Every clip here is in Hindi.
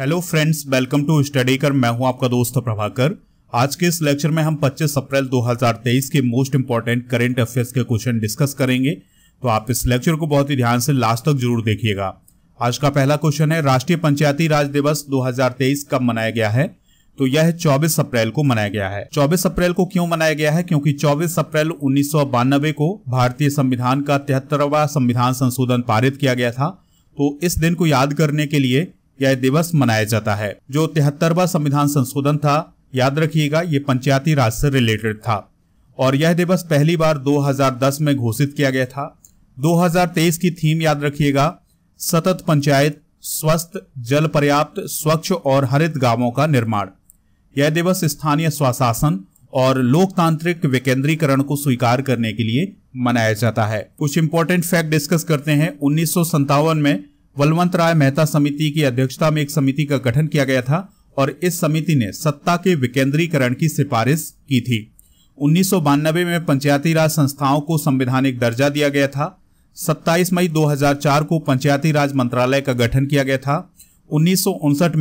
hello friends welcome to study कर मैं हूं आपका दोस्त प्रभाकर आज के इस लेक्चर में हम 25 अप्रैल 2023 के मोस्ट इंपॉर्टेंट करेंट अफेयर्स के क्वेश्चन डिस्कस करेंगे तो आप इस लेक्चर को बहुत ही ध्यान से लास्ट तक जरूर देखिएगा आज का पहला क्वेश्चन है राष्ट्रीय पंचायती राज दिवस 2023 कब मनाया गया है तो यह चौबीस अप्रैल को मनाया गया है चौबीस अप्रैल को क्यों मनाया गया है क्योंकि चौबीस अप्रैल उन्नीस को भारतीय संविधान का तिहत्तरवा संविधान संशोधन पारित किया गया था तो इस दिन को याद करने के लिए यह दिवस मनाया जाता है जो तिहत्तरवा संविधान संशोधन था याद रखिएगा ये पंचायती राज से रिलेटेड था और यह दिवस पहली बार 2010 में घोषित किया गया था 2023 की थीम याद रखिएगा सतत पंचायत स्वस्थ जल पर्याप्त स्वच्छ और हरित गांवों का निर्माण यह दिवस स्थानीय स्वशासन और लोकतांत्रिक विकेंद्रीकरण को स्वीकार करने के लिए मनाया जाता है कुछ इंपोर्टेंट फैक्ट डिस्कस करते हैं उन्नीस में बलवंत राय मेहता समिति की अध्यक्षता में एक समिति का गठन किया गया था और इस समिति ने सत्ता के विकेंद्रीकरण की सिफारिश की थी उन्नीस में पंचायती राज संस्थाओं को संवैधानिक दर्जा दिया गया था 27 मई 2004 को पंचायती राज मंत्रालय का गठन किया गया था उन्नीस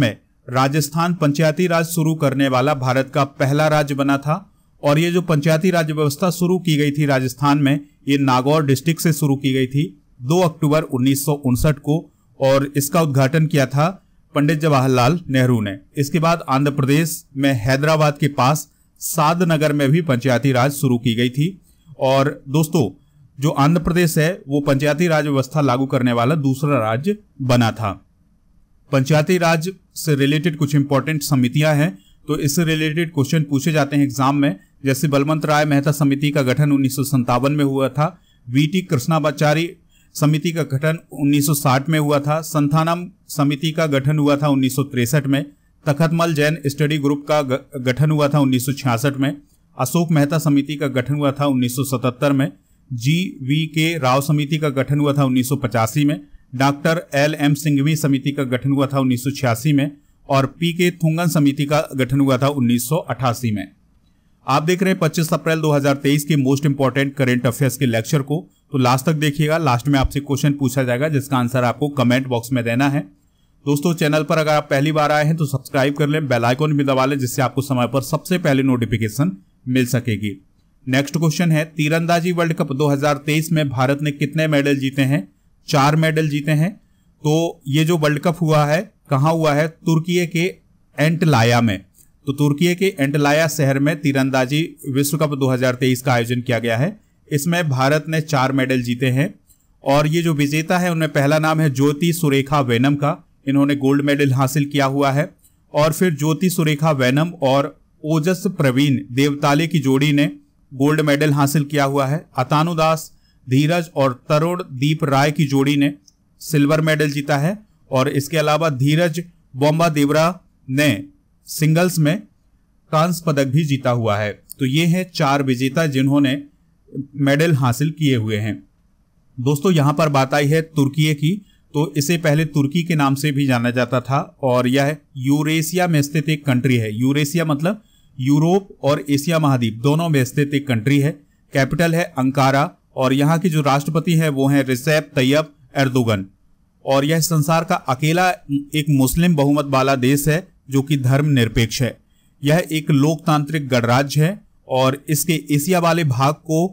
में राजस्थान पंचायती राज शुरू करने वाला भारत का पहला राज्य बना था और ये जो पंचायती राज व्यवस्था शुरू की गई थी राजस्थान में ये नागौर डिस्ट्रिक्ट से शुरू की गई थी 2 अक्टूबर उन्नीस को और इसका उद्घाटन किया था पंडित जवाहरलाल नेहरू ने इसके बाद आंध्र प्रदेश में हैदराबाद के पास साद नगर में भी पंचायती राज शुरू की गई थी और दोस्तों जो आंध्र प्रदेश है वो पंचायती राज व्यवस्था लागू करने वाला दूसरा राज्य बना था पंचायती राज से रिलेटेड कुछ इंपॉर्टेंट समितियां हैं तो इससे रिलेटेड क्वेश्चन पूछे जाते हैं एग्जाम में जैसे बलवंत राय मेहता समिति का गठन उन्नीस में हुआ था वी टी कृष्णाबाचारी समिति का गठन 1960 में हुआ था संथानम समिति का गठन हुआ था उन्नीस में तखतमल जैन स्टडी ग्रुप का गठन हुआ था उन्नीस में अशोक मेहता समिति का गठन हुआ था 1977 में जी वी के राव समिति का गठन हुआ था उन्नीस में डॉक्टर एल एम सिंघवी समिति का गठन हुआ था उन्नीस में और पी के थुंगन समिति का गठन हुआ था उन्नीस में आप देख रहे हैं 25 अप्रैल 2023 के मोस्ट इंपॉर्टेंट करेंट अफेयर्स के लेक्चर को तो लास्ट तक देखिएगा लास्ट में आपसे क्वेश्चन पूछा जाएगा जिसका आंसर आपको कमेंट बॉक्स में देना है दोस्तों चैनल पर अगर आप पहली बार आए हैं तो सब्सक्राइब कर लें बेल आइकन भी दबा लें जिससे आपको समय पर सबसे पहले नोटिफिकेशन मिल सकेगी नेक्स्ट क्वेश्चन है तीरंदाजी वर्ल्ड कप 2023 में भारत ने कितने मेडल जीते हैं चार मेडल जीते हैं तो ये जो वर्ल्ड कप हुआ है कहाँ हुआ है तुर्की के एंटलाया में तो तुर्की के एंटलाया शहर में तीरंदाजी विश्व कप दो का आयोजन किया गया है इसमें भारत ने चार मेडल जीते हैं और ये जो विजेता है उनमें पहला नाम है ज्योति सुरेखा वैनम का इन्होंने गोल्ड मेडल हासिल किया हुआ है और फिर ज्योति सुरेखा वैनम और ओजस प्रवीण देवताले की जोड़ी ने गोल्ड मेडल हासिल किया हुआ है अतानुदास धीरज और तरुण दीप राय की जोड़ी ने सिल्वर मेडल जीता है और इसके अलावा धीरज बॉम्बा देवरा ने सिंगल्स में कांस पदक भी जीता हुआ है तो ये हैं चार विजेता जिन्होंने मेडल हासिल किए हुए हैं दोस्तों यहाँ पर बात आई है तुर्की की तो इसे पहले तुर्की के नाम से भी जाना जाता था और यह यूरेशिया में स्थित एक कंट्री है यूरेशिया मतलब यूरोप और एशिया महाद्वीप दोनों में स्थित एक कंट्री है कैपिटल है अंकारा और यहाँ के जो राष्ट्रपति हैं वो हैं रिसेप तैयब एर्दोगन और यह संसार का अकेला एक मुस्लिम बहुमत वाला देश है जो कि धर्म निरपेक्ष है यह एक लोकतांत्रिक गणराज्य है और इसके एशिया वाले भाग को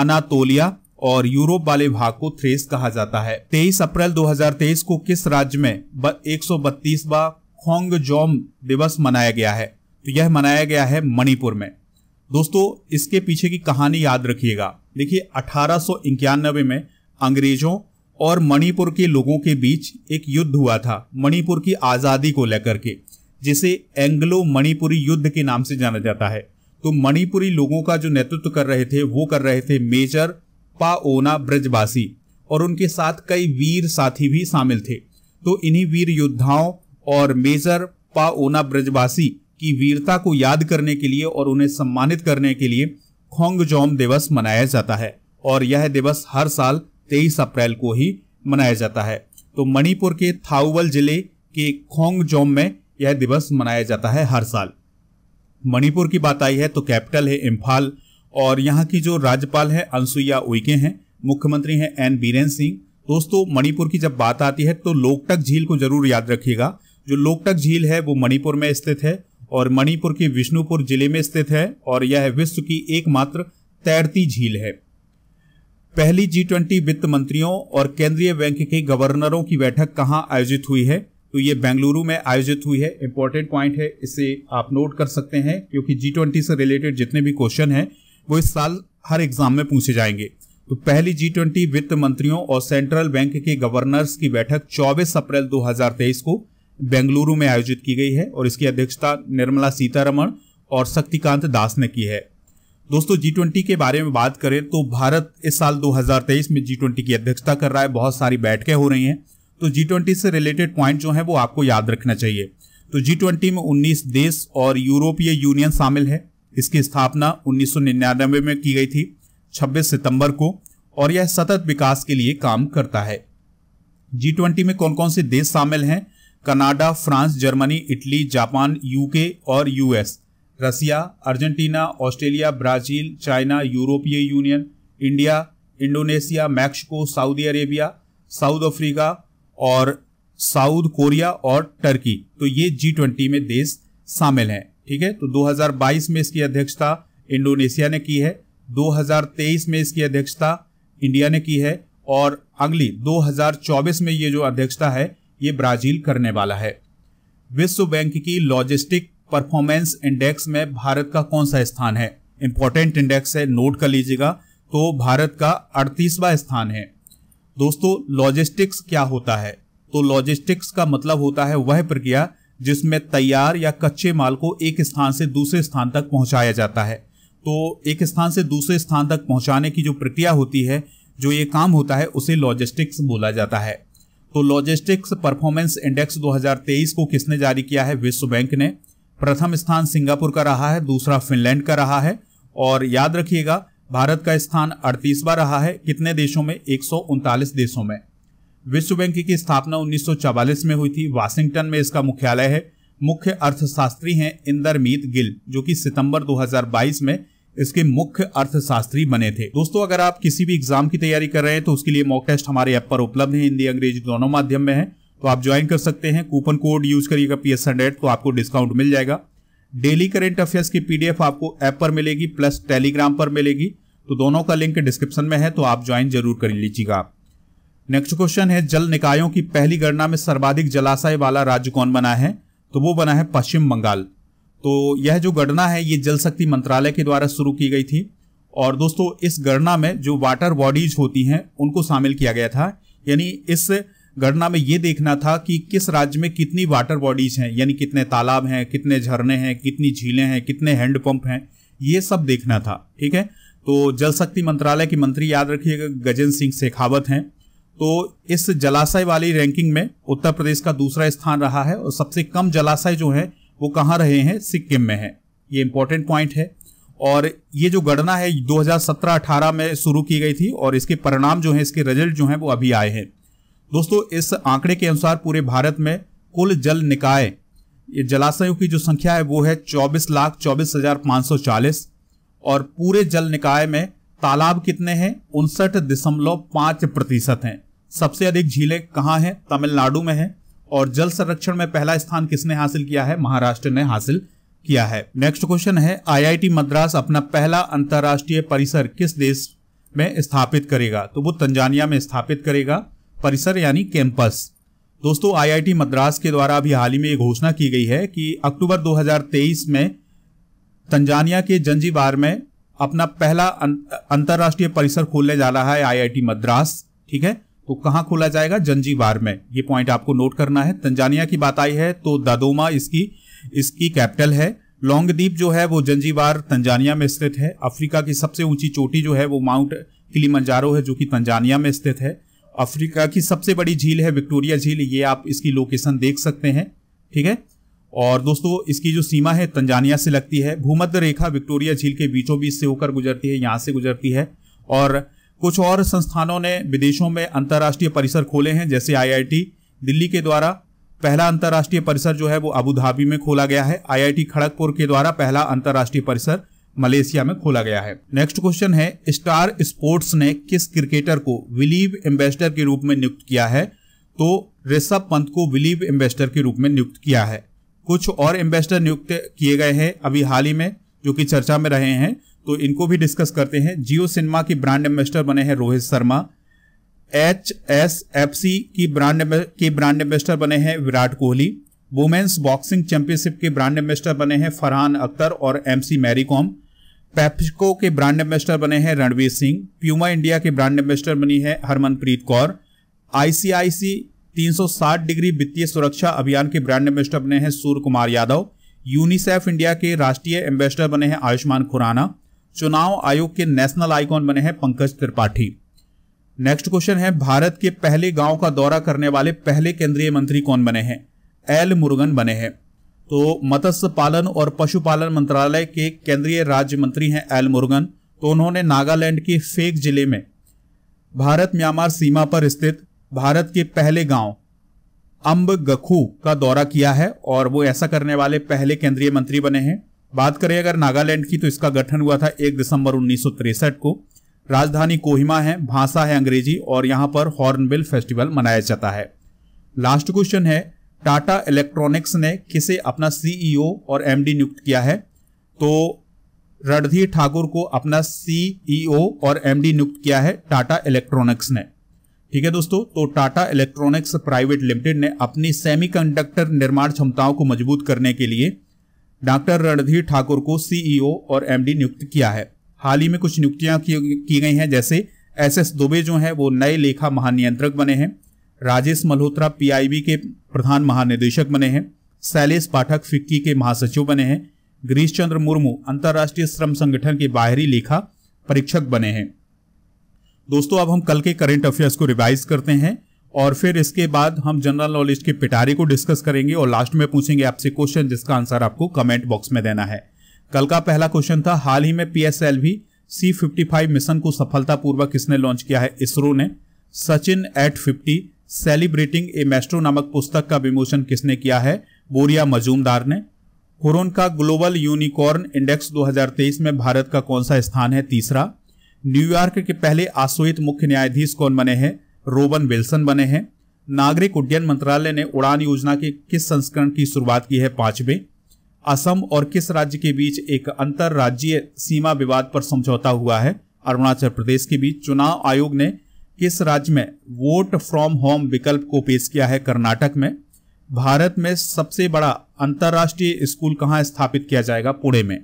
अनातोलिया और यूरोप वाले भाग को थ्रेस कहा जाता है 23 अप्रैल 2023 को किस राज्य में एक सौ बत्तीसवा खोंगजोम दिवस मनाया गया है तो यह मनाया गया है मणिपुर में दोस्तों इसके पीछे की कहानी याद रखिएगा देखिए अठारह में अंग्रेजों और मणिपुर के लोगों के बीच एक युद्ध हुआ था मणिपुर की आज़ादी को लेकर के जिसे एंग्लो मणिपुरी युद्ध के नाम से जाना जाता है तो मणिपुरी लोगों का जो नेतृत्व कर रहे थे वो कर रहे थे मेजर पाओना ब्रजवासी और उनके साथ कई वीर साथी भी शामिल थे तो इन्हीं वीर योद्धाओं और मेजर पाओना ब्रजवासी की वीरता को याद करने के लिए और उन्हें सम्मानित करने के लिए खोंगजोम दिवस मनाया जाता है और यह दिवस हर साल 23 अप्रैल को ही मनाया जाता है तो मणिपुर के थाउवल जिले के खोंगजोम में यह दिवस मनाया जाता है हर साल मणिपुर की बात आई है तो कैपिटल है इम्फाल और यहाँ की जो राज्यपाल है अनसुईया उइके हैं मुख्यमंत्री हैं एन बीरेन सिंह दोस्तों मणिपुर की जब बात आती है तो लोकटक झील को जरूर याद रखिएगा जो लोकटक झील है वो मणिपुर में स्थित है और मणिपुर के विष्णुपुर जिले में स्थित है और यह विश्व की एकमात्र तैरती झील है पहली जी ट्वेंटी वित्त मंत्रियों और केंद्रीय बैंक के गवर्नरों की बैठक कहाँ आयोजित हुई है तो ये बेंगलुरु में आयोजित हुई है इंपॉर्टेंट पॉइंट है इसे आप नोट कर सकते हैं क्योंकि जी ट्वेंटी से रिलेटेड जितने भी क्वेश्चन हैं वो इस साल हर एग्जाम में पूछे जाएंगे तो पहली जी ट्वेंटी वित्त मंत्रियों और सेंट्रल बैंक के गवर्नर्स की बैठक 24 अप्रैल 2023 को बेंगलुरु में आयोजित की गई है और इसकी अध्यक्षता निर्मला सीतारमण और शक्तिकांत दास ने की है दोस्तों जी ट्वेंटी के बारे में बात करें तो भारत इस साल 2023 में जी ट्वेंटी की अध्यक्षता कर रहा है बहुत सारी बैठकें हो रही हैं तो जी ट्वेंटी से रिलेटेड पॉइंट जो है वो आपको याद रखना चाहिए तो जी ट्वेंटी में उन्नीस देश और यूरोपीय यूनियन शामिल है इसकी स्थापना 1999 में की गई थी 26 सितंबर को और यह सतत विकास के लिए काम करता है जी ट्वेंटी में कौन कौन से देश शामिल हैं Canada France Germany Italy Japan UK और US Russia Argentina Australia Brazil China European Union India Indonesia Mexico Saudi Arabia South Africa और साउथ कोरिया और टर्की तो ये जी ट्वेंटी में देश शामिल हैं ठीक है तो 2022 में इसकी अध्यक्षता इंडोनेशिया ने की है 2023 में इसकी अध्यक्षता इंडिया ने की है और अगली 2024 में ये जो अध्यक्षता है ये ब्राजील करने वाला है विश्व बैंक की लॉजिस्टिक परफॉर्मेंस इंडेक्स में भारत का कौन सा स्थान है इंपॉर्टेंट इंडेक्स है नोट कर लीजिएगा तो भारत का अड़तीसवा स्थान है दोस्तों लॉजिस्टिक्स क्या होता है तो लॉजिस्टिक्स का मतलब होता है वह प्रक्रिया जिसमें तैयार या कच्चे माल को एक स्थान से दूसरे स्थान तक पहुंचाया जाता है तो एक स्थान से दूसरे स्थान तक पहुंचाने की जो प्रक्रिया होती है जो ये काम होता है उसे लॉजिस्टिक्स बोला जाता है तो लॉजिस्टिक्स परफॉर्मेंस इंडेक्स 2023 को किसने जारी किया है विश्व बैंक ने प्रथम स्थान सिंगापुर का रहा है दूसरा फिनलैंड का रहा है और याद रखिएगा भारत का स्थान 38वां रहा है कितने देशों में एक देशों में विश्व बैंक की स्थापना 1944 में हुई थी वाशिंगटन में इसका मुख्यालय है मुख्य अर्थशास्त्री हैं इंदरमीत गिल जो कि सितंबर 2022 में इसके मुख्य अर्थशास्त्री बने थे दोस्तों अगर आप किसी भी एग्जाम की तैयारी कर रहे हैं तो उसके लिए मॉक टेस्ट हमारे ऐप पर उपलब्ध है हिंदी अंग्रेजी दोनों माध्यम में है तो आप ज्वाइन कर सकते हैं कूपन कोड यूज करिएगा पी एस हंड्रेड तो आपको डिस्काउंट मिल जाएगा डेली करेंट अफेयर्स की पीडीएफ आपको ऐप पर मिलेगी प्लस टेलीग्राम पर मिलेगी तो दोनों का लिंक डिस्क्रिप्शन में है तो आप ज्वाइन जरूर कर लीजिएगा नेक्स्ट क्वेश्चन है जल निकायों की पहली गणना में सर्वाधिक जलाशय वाला राज्य कौन बना है तो वो बना है पश्चिम बंगाल तो यह जो गणना है ये जल शक्ति मंत्रालय के द्वारा शुरू की गई थी और दोस्तों इस गणना में जो वाटर बॉडीज होती हैं उनको शामिल किया गया था यानी इस गणना में ये देखना था कि किस राज्य में कितनी वाटर बॉडीज हैं यानी कितने तालाब हैं कितने झरने हैं कितनी झीलें हैं कितने हैंडपम्प हैं ये सब देखना था ठीक है तो जल शक्ति मंत्रालय के मंत्री याद रखिएगा गजेंद्र सिंह शेखावत हैं तो इस जलाशय वाली रैंकिंग में उत्तर प्रदेश का दूसरा स्थान रहा है और सबसे कम जलाशय जो है वो कहाँ रहे हैं सिक्किम में है ये इंपॉर्टेंट पॉइंट है और ये जो गणना है 2017-18 में शुरू की गई थी और इसके परिणाम जो हैं इसके रिजल्ट जो हैं वो अभी आए हैं दोस्तों इस आंकड़े के अनुसार पूरे भारत में कुल जल निकाय ये जलाशयों की जो संख्या है वो है चौबीस लाख चौबीस हजार पाँच सौ चालीस और पूरे जल निकाय में तालाब कितने हैं उनसठ दशमलव पांच प्रतिशत हैं सबसे अधिक झीलें कहाँ हैं तमिलनाडु में हैं और जल संरक्षण में पहला स्थान किसने हासिल किया है महाराष्ट्र ने हासिल किया है नेक्स्ट क्वेश्चन है आईआईटी मद्रास अपना पहला अंतर्राष्ट्रीय परिसर किस देश में स्थापित करेगा तो वो तंजानिया में स्थापित करेगा परिसर यानी कैंपस दोस्तों आईआईटी मद्रास के द्वारा अभी हाल ही में ये घोषणा की गई है कि अक्टूबर 2023 में तंजानिया के जंजीबार में अपना पहला अं-, अंतर्राष्ट्रीय परिसर खोलने जा रहा है आईआईटी मद्रास ठीक है तो कहाँ खोला जाएगा जंजीबार में ये पॉइंट आपको नोट करना है तंजानिया की बात आई है तो दादोमा इसकी इसकी कैपिटल है लॉन्गदीप जो है वो जंजीबार तंजानिया में स्थित है अफ्रीका की सबसे ऊंची चोटी जो है वो माउंट किली है जो कि तंजानिया में स्थित है अफ्रीका की सबसे बड़ी झील है विक्टोरिया झील ये आप इसकी लोकेशन देख सकते हैं ठीक है और दोस्तों इसकी जो सीमा है तंजानिया से लगती है भूमध्य रेखा विक्टोरिया झील के बीचों बीच से होकर गुजरती है यहाँ से गुजरती है और कुछ और संस्थानों ने विदेशों में अंतर्राष्ट्रीय परिसर खोले हैं जैसे आईआईटी दिल्ली के द्वारा पहला अंतर्राष्ट्रीय परिसर जो है वो अबू धाबी में खोला गया है आईआईटी खड़गपुर के द्वारा पहला अंतर्राष्ट्रीय परिसर मलेशिया में खोला गया है नेक्स्ट क्वेश्चन है स्टार स्पोर्ट्स ने किस क्रिकेटर को विलीव एम्बेसडर के रूप में नियुक्त किया है तो ऋषभ पंत को विलीव एम्बेसडर के रूप में नियुक्त किया है कुछ और एम्बेसडर नियुक्त किए गए हैं अभी हाल ही में जो कि चर्चा में रहे हैं तो इनको भी डिस्कस करते हैं जियो सिनेमा की ब्रांड एम्बेसडर बने हैं Rohit Sharma H S F C की ब्रांड के ब्रांड एम्बेसडर बने हैं Virat Kohli women's boxing championship के ब्रांड एम्बेसडर बने हैं फरहान अख्तर और एम सी कॉम पैप्सिको के ब्रांड एम्बेसडर बने हैं रणवीर सिंह प्यूमा इंडिया के ब्रांड एम्बेसडर बनी है हरमनप्रीत कौर आईसीआईसी 360 डिग्री वित्तीय सुरक्षा अभियान के ब्रांड एम्बेसडर बने हैं सूर्य कुमार यादव यूनिसेफ इंडिया के राष्ट्रीय एम्बेसडर बने हैं आयुष्मान खुराना चुनाव आयोग के नेशनल आइकॉन बने हैं पंकज त्रिपाठी नेक्स्ट क्वेश्चन है भारत के पहले गांव का दौरा करने वाले पहले केंद्रीय मंत्री कौन बने हैं एल मुरुगन बने हैं तो मत्स्य पालन और पशुपालन मंत्रालय के केंद्रीय राज्य मंत्री हैं एल मुरुगन तो उन्होंने नागालैंड के फेक जिले में भारत म्यांमार सीमा पर स्थित भारत के पहले गांव अम्ब गखू का दौरा किया है और वो ऐसा करने वाले पहले केंद्रीय मंत्री बने हैं बात करें अगर नागालैंड की तो इसका गठन हुआ था एक दिसंबर उन्नीस को राजधानी कोहिमा है भाषा है अंग्रेजी और यहां पर हॉर्नबिल फेस्टिवल मनाया जाता है लास्ट क्वेश्चन है टाटा इलेक्ट्रॉनिक्स ने किसे अपना सीईओ e और एमडी नियुक्त किया है तो रणधीर ठाकुर को अपना सीईओ e और एमडी नियुक्त किया है टाटा इलेक्ट्रॉनिक्स ने ठीक है दोस्तों तो टाटा इलेक्ट्रॉनिक्स प्राइवेट लिमिटेड ने अपनी सेमीकंडक्टर निर्माण क्षमताओं को मजबूत करने के लिए डॉक्टर रणधीर ठाकुर को सीईओ e और एमडी नियुक्त किया है हाल ही में कुछ नियुक्तियां की, गई हैं जैसे एस एस दुबे जो हैं वो नए लेखा महानियंत्रक बने हैं राजेश मल्होत्रा पीआईबी के प्रधान महानिदेशक बने हैं शैलेश पाठक फिक्की के महासचिव बने हैं गिरीश चंद्र मुर्मू अंतर्राष्ट्रीय श्रम संगठन के बाहरी लेखा परीक्षक बने हैं दोस्तों अब हम कल के करंट अफेयर्स को रिवाइज करते हैं और फिर इसके बाद हम जनरल नॉलेज के पिटारी को डिस्कस करेंगे और लास्ट में पूछेंगे आपसे क्वेश्चन जिसका आंसर आपको कमेंट बॉक्स में देना है कल का पहला क्वेश्चन था हाल ही में PSLV C fifty five mission को सफलतापूर्वक किसने लॉन्च किया है इसरो ने Sachin at fifty celebrating a maestro नामक पुस्तक का विमोचन किसने किया है बोरिया मजूमदार ने हुरोन का ग्लोबल यूनिकॉर्न इंडेक्स 2023 में भारत का कौन सा स्थान है तीसरा न्यूयॉर्क के पहले आश्रित मुख्य न्यायाधीश कौन बने हैं रोबन विल्सन बने हैं नागरिक उड्डयन मंत्रालय ने उड़ान योजना के किस संस्करण की शुरुआत की है पांचवें असम और किस राज्य के बीच एक अंतर राज्य सीमा विवाद पर समझौता हुआ है अरुणाचल प्रदेश के बीच चुनाव आयोग ने किस राज्य में वोट फ्रॉम होम विकल्प को पेश किया है कर्नाटक में भारत में सबसे बड़ा अंतर्राष्ट्रीय स्कूल कहाँ स्थापित किया जाएगा पुणे में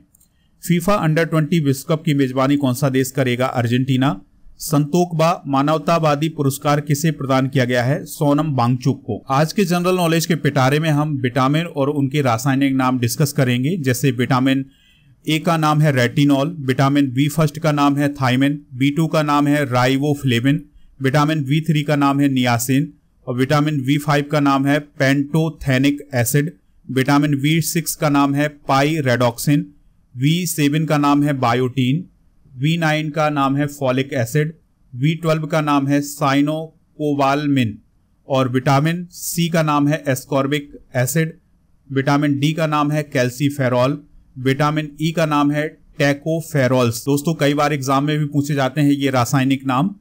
फीफा अंडर ट्वेंटी विश्व कप की मेजबानी कौन सा देश करेगा अर्जेंटीना संतोकबा मानवतावादी पुरस्कार किसे प्रदान किया गया है सोनम बांगचुक को आज के जनरल नॉलेज के पिटारे में हम विटामिन और उनके रासायनिक नाम डिस्कस करेंगे जैसे विटामिन ए का नाम है रेटिनॉल विटामिन बी फर्स्ट का नाम है थाइमिन बी टू का नाम है राइवोफ्लेविन विटामिन बी थ्री का नाम है नियासिन और विटामिन बी फाइव का नाम है pantothenic acid vitamin B six का नाम है पाई रेडोक्सिन वी सेवन का नाम है बायोटीन वी नाइन का नाम है फॉलिक एसिड वी ट्वेल्व का नाम है साइनोकोवालमिन और विटामिन सी का नाम है एस्कॉर्बिक एसिड विटामिन डी का नाम है कैल्सीफेरॉल विटामिन ई e का नाम है टैकोफेरॉल्स दोस्तों कई बार एग्जाम में भी पूछे जाते हैं ये रासायनिक नाम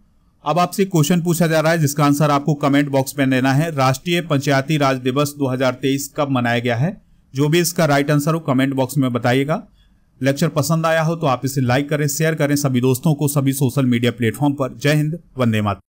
अब आपसे क्वेश्चन पूछा जा रहा है जिसका आंसर आपको कमेंट बॉक्स में देना है राष्ट्रीय पंचायती राज दिवस 2023 कब मनाया गया है जो भी इसका राइट आंसर हो कमेंट बॉक्स में बताइएगा लेक्चर पसंद आया हो तो आप इसे लाइक करें शेयर करें सभी दोस्तों को सभी सोशल मीडिया प्लेटफॉर्म पर जय हिंद वंदे मातरम